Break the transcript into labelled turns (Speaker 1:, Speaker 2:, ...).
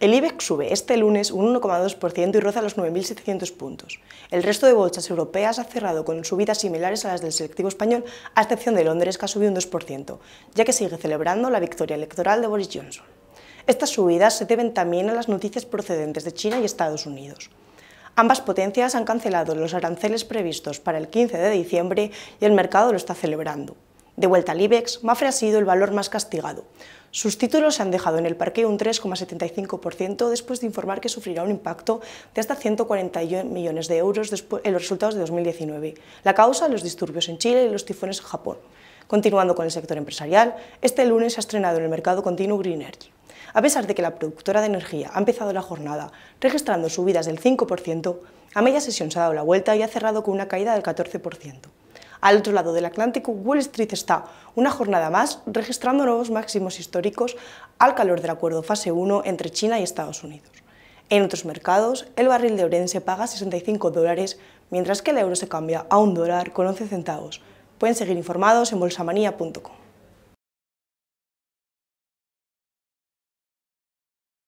Speaker 1: El IBEX sube este lunes un 1,2% y roza los 9.700 puntos. El resto de bolsas europeas ha cerrado con subidas similares a las del selectivo español, a excepción de Londres, que ha subido un 2%, ya que sigue celebrando la victoria electoral de Boris Johnson. Estas subidas se deben también a las noticias procedentes de China y Estados Unidos. Ambas potencias han cancelado los aranceles previstos para el 15 de diciembre y el mercado lo está celebrando. De vuelta al IBEX, Mafre ha sido el valor más castigado. Sus títulos se han dejado en el parque un 3,75% después de informar que sufrirá un impacto de hasta 141 millones de euros en los resultados de 2019. La causa, de los disturbios en Chile y los tifones en Japón. Continuando con el sector empresarial, este lunes se ha estrenado en el mercado continuo Green Energy. A pesar de que la productora de energía ha empezado la jornada registrando subidas del 5%, a media sesión se ha dado la vuelta y ha cerrado con una caída del 14%. Al otro lado del Atlántico, Wall Street está una jornada más registrando nuevos máximos históricos al calor del acuerdo fase 1 entre China y Estados Unidos. En otros mercados, el barril de Orense paga 65 dólares, mientras que el euro se cambia a un dólar con 11 centavos. Pueden seguir informados en bolsamanía.com.